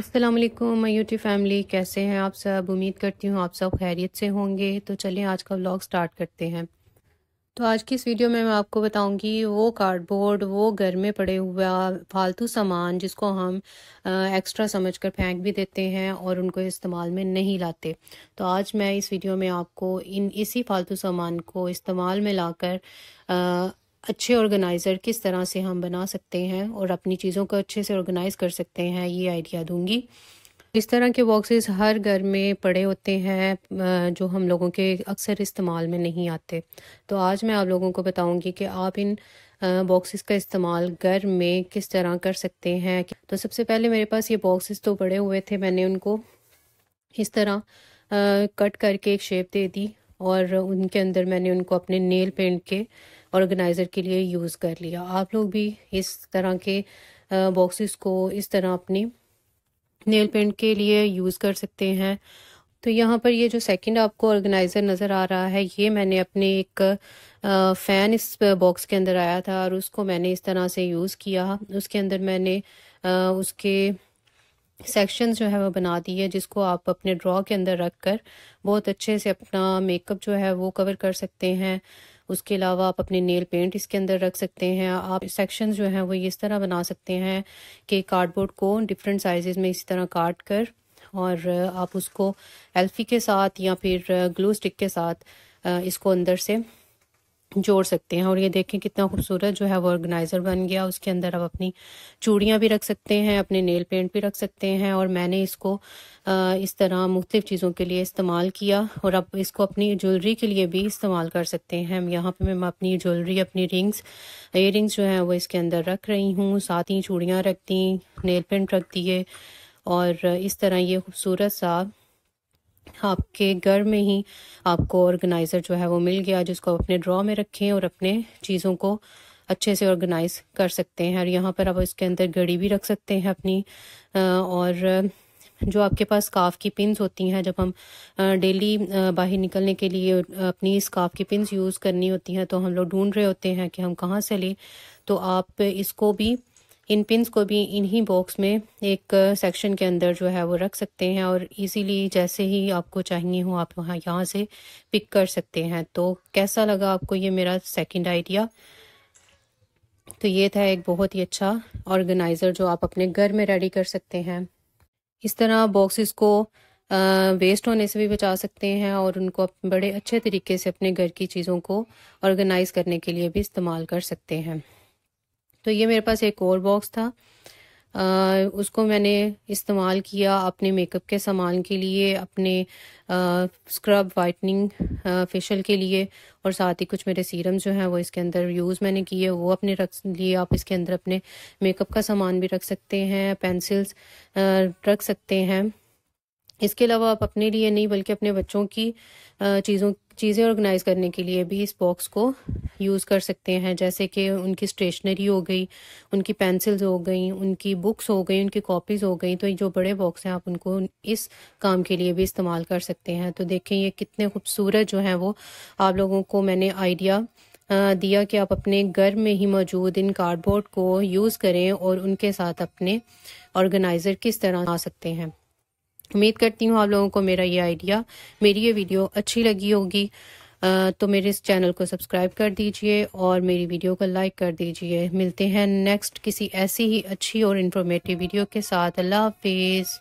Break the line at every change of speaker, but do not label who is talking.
अस्सलाम वालेकुम मैं यूट्यूब फैमिली कैसे हैं आप सब उम्मीद करती हूँ आप सब खैरियत से होंगे तो चलिए आज का व्लॉग स्टार्ट करते हैं तो आज की इस वीडियो में मैं आपको बताऊंगी वो कार्डबोर्ड वो घर में पड़े हुआ फालतू सामान जिसको हम एक्स्ट्रा समझकर फेंक भी देते हैं और उनको इस्तेमाल में नहीं लाते तो आज मैं इस वीडियो में आपको इन इसी फालतू सामान को इस्तेमाल में लाकर अच्छे ऑर्गेनाइज़र किस तरह से हम बना सकते हैं और अपनी चीज़ों को अच्छे से ऑर्गेनाइज़ कर सकते हैं ये आइडिया दूंगी इस तरह के बॉक्सेस हर घर में पड़े होते हैं जो हम लोगों के अक्सर इस्तेमाल में नहीं आते तो आज मैं आप लोगों को बताऊंगी कि आप इन बॉक्सेस का इस्तेमाल घर में किस तरह कर सकते हैं तो सबसे पहले मेरे पास ये बॉक्सेस तो पड़े हुए थे मैंने उनको इस तरह कट करके एक शेप दे दी और उनके अंदर मैंने उनको अपने नेल पेंट के ऑर्गेनाइज़र के लिए यूज़ कर लिया आप लोग भी इस तरह के बॉक्सेस को इस तरह अपनी नेल पेंट के लिए यूज़ कर सकते हैं तो यहाँ पर ये जो सेकंड आपको ऑर्गेनाइज़र नज़र आ रहा है ये मैंने अपने एक फ़ैन इस बॉक्स के अंदर आया था और उसको मैंने इस तरह से यूज़ किया उसके अंदर मैंने उसके सेक्शंस जो है वो बना दिए जिसको आप अपने ड्रॉ के अंदर रख कर बहुत अच्छे से अपना मेकअप जो है वो कवर कर सकते हैं उसके अलावा आप अपने नेल पेंट इसके अंदर रख सकते हैं आप सेक्शन जो हैं वो इस तरह बना सकते हैं कि कार्डबोर्ड को डिफरेंट साइज़ में इसी तरह काट कर और आप उसको एल्फी के साथ या फिर ग्लू स्टिक के साथ इसको अंदर से जोड़ सकते हैं और ये देखें कितना खूबसूरत जो है वो ऑर्गेनाइज़र बन गया उसके अंदर आप अपनी चूड़ियाँ भी रख सकते हैं अपने नेल पेंट भी रख सकते हैं और मैंने इसको इस तरह मुख्तफ चीज़ों के लिए इस्तेमाल किया और अब इसको अपनी ज्वेलरी के लिए भी इस्तेमाल कर सकते हैं यहाँ पर मैं अपनी ज्वेलरी अपनी रिंग्स एयर जो हैं वो इसके अंदर रख रही हूँ साथ ही चूड़ियाँ रख दी नेल पेंट रख दिए और इस तरह ये खूबसूरत सा आपके घर में ही आपको ऑर्गेनाइज़र जो है वो मिल गया जिसको आप अपने ड्रॉ में रखें और अपने चीज़ों को अच्छे से ऑर्गेनाइज कर सकते हैं और यहाँ पर आप इसके अंदर घड़ी भी रख सकते हैं अपनी और जो आपके पास स्काफ की पिंस होती हैं जब हम डेली बाहर निकलने के लिए अपनी स्काफ की पिंस यूज़ करनी होती हैं तो हम लोग ढूंढ रहे होते हैं कि हम कहाँ से लें तो आप इसको भी इन पिंस को भी इन्हीं बॉक्स में एक सेक्शन uh, के अंदर जो है वो रख सकते हैं और इजीली जैसे ही आपको चाहिए हो आप वहाँ यहाँ से पिक कर सकते हैं तो कैसा लगा आपको ये मेरा सेकंड आइडिया तो ये था एक बहुत ही अच्छा ऑर्गेनाइज़र जो आप अपने घर में रेडी कर सकते हैं इस तरह बॉक्सेस को वेस्ट uh, होने से भी बचा सकते हैं और उनको बड़े अच्छे तरीके से अपने घर की चीज़ों को ऑर्गेनाइज़ करने के लिए भी इस्तेमाल कर सकते हैं तो ये मेरे पास एक और बॉक्स था आ, उसको मैंने इस्तेमाल किया अपने मेकअप के सामान के लिए अपने आ, स्क्रब वाइटनिंग फेशियल के लिए और साथ ही कुछ मेरे सीरम जो हैं वो इसके अंदर यूज़ मैंने किए वो अपने रख लिए आप इसके अंदर अपने मेकअप का सामान भी रख सकते हैं पेंसिल्स रख सकते हैं इसके अलावा आप अपने लिए नहीं बल्कि अपने बच्चों की चीज़ों चीज़ें ऑर्गेनाइज करने के लिए भी इस बॉक्स को यूज़ कर सकते हैं जैसे कि उनकी स्टेशनरी हो गई उनकी पेंसिल्स हो गई उनकी बुक्स हो गई उनकी कॉपीज़ हो गई तो जो बड़े बॉक्स हैं आप उनको इस काम के लिए भी इस्तेमाल कर सकते हैं तो देखें ये कितने खूबसूरत जो हैं वो आप लोगों को मैंने आइडिया दिया कि आप अपने घर में ही मौजूद इन कार्डबोर्ड को यूज़ करें और उनके साथ अपने ऑर्गेनाइज़र किस तरह आ सकते हैं उम्मीद करती हूँ आप लोगों को मेरा ये आइडिया मेरी ये वीडियो अच्छी लगी होगी तो मेरे इस चैनल को सब्सक्राइब कर दीजिए और मेरी वीडियो को लाइक कर दीजिए मिलते हैं नेक्स्ट किसी ऐसी ही अच्छी और इन्फॉर्मेटिव वीडियो के साथ अल्लाह हाफिज़